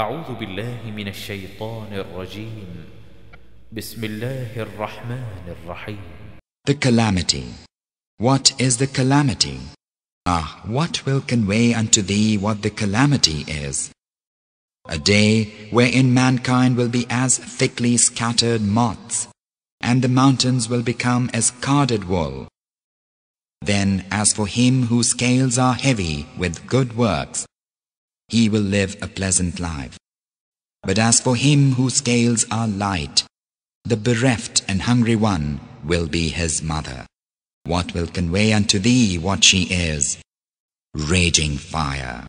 أعوذ بالله من الشيطان الرجيم بسم الله الرحمن الرحيم The calamity What is the calamity? Ah, what will convey unto thee what the calamity is? A day wherein mankind will be as thickly scattered moths, and the mountains will become as carded wool. Then as for him whose scales are heavy with good works, he will live a pleasant life. But as for him whose scales are light, the bereft and hungry one will be his mother. What will convey unto thee what she is? Raging fire.